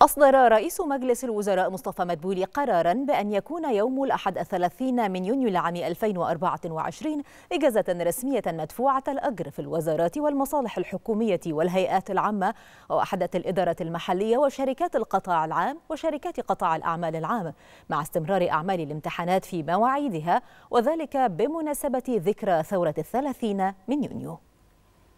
أصدر رئيس مجلس الوزراء مصطفى مدبولي قرارا بأن يكون يوم الأحد الثلاثين من يونيو العام 2024 إجازة رسمية مدفوعة الأجر في الوزارات والمصالح الحكومية والهيئات العامة وأحدة الإدارة المحلية وشركات القطاع العام وشركات قطاع الأعمال العام مع استمرار أعمال الامتحانات في مواعيدها وذلك بمناسبة ذكرى ثورة الثلاثين من يونيو